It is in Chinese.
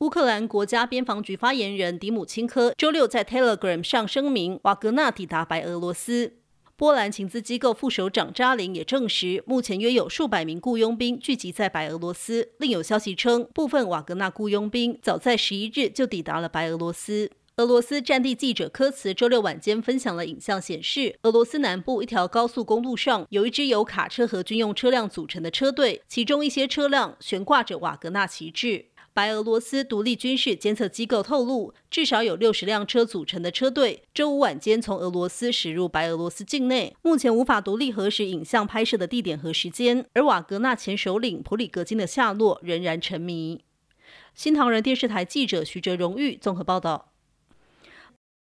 乌克兰国家边防局发言人迪姆钦科周六在 Telegram 上声明，瓦格纳抵达白俄罗斯。波兰情资机构副首长扎林也证实，目前约有数百名雇佣兵聚集在白俄罗斯。另有消息称，部分瓦格纳雇佣兵早在十一日就抵达了白俄罗斯。俄罗斯战地记者科茨周六晚间分享了影像，显示俄罗斯南部一条高速公路上有一支由卡车和军用车辆组成的车队，其中一些车辆悬挂着瓦格纳旗帜。白俄罗斯独立军事监测机构透露，至少有六十辆车组成的车队周五晚间从俄罗斯驶入白俄罗斯境内。目前无法独立核实影像拍摄的地点和时间。而瓦格纳前首领普里格金的下落仍然沉迷。新唐人电视台记者徐哲荣誉综合报道。